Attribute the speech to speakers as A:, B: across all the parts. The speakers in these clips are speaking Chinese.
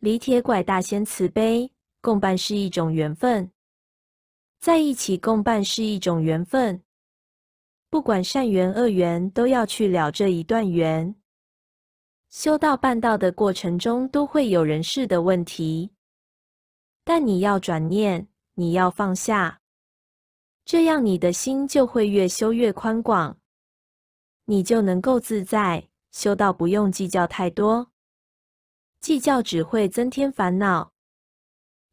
A: 离铁拐大仙慈悲共伴是一种缘分，在一起共伴是一种缘分。不管善缘恶缘，都要去了这一段缘。修道办道的过程中，都会有人事的问题，但你要转念，你要放下，这样你的心就会越修越宽广，你就能够自在修道，不用计较太多。计较只会增添烦恼。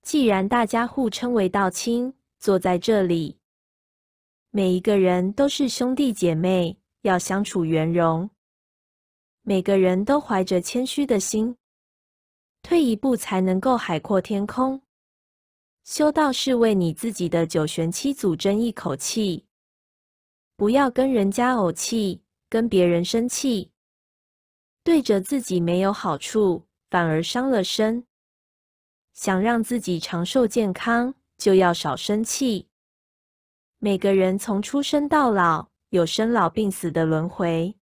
A: 既然大家互称为道亲，坐在这里，每一个人都是兄弟姐妹，要相处圆融。每个人都怀着谦虚的心，退一步才能够海阔天空。修道是为你自己的九玄七祖争一口气，不要跟人家呕气，跟别人生气，对着自己没有好处。反而伤了身。想让自己长寿健康，就要少生气。每个人从出生到老，有生老病死的轮回，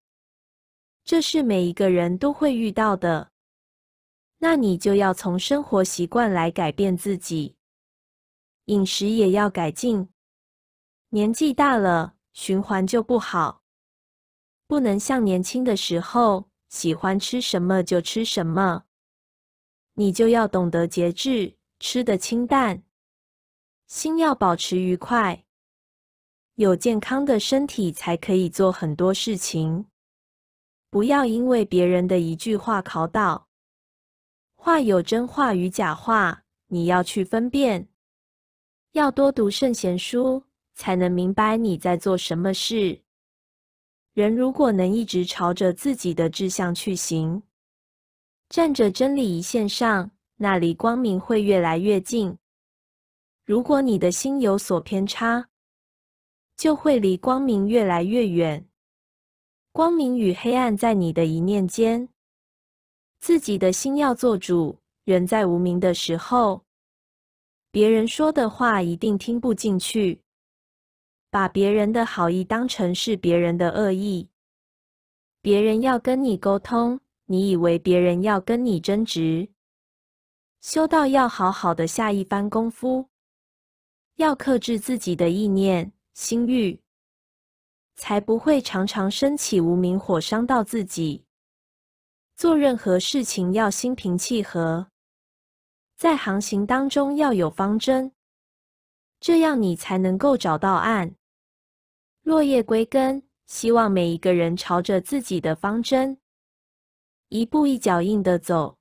A: 这是每一个人都会遇到的。那你就要从生活习惯来改变自己，饮食也要改进。年纪大了，循环就不好，不能像年轻的时候喜欢吃什么就吃什么。你就要懂得节制，吃得清淡，心要保持愉快，有健康的身体才可以做很多事情。不要因为别人的一句话考倒。话有真话与假话，你要去分辨。要多读圣贤书，才能明白你在做什么事。人如果能一直朝着自己的志向去行。站着真理一线上，那离光明会越来越近。如果你的心有所偏差，就会离光明越来越远。光明与黑暗在你的一念间，自己的心要做主人。在无名的时候，别人说的话一定听不进去，把别人的好意当成是别人的恶意。别人要跟你沟通。你以为别人要跟你争执，修道要好好的下一番功夫，要克制自己的意念、心欲，才不会常常升起无名火，伤到自己。做任何事情要心平气和，在航行当中要有方针，这样你才能够找到岸。落叶归根，希望每一个人朝着自己的方针。一步一脚印地走。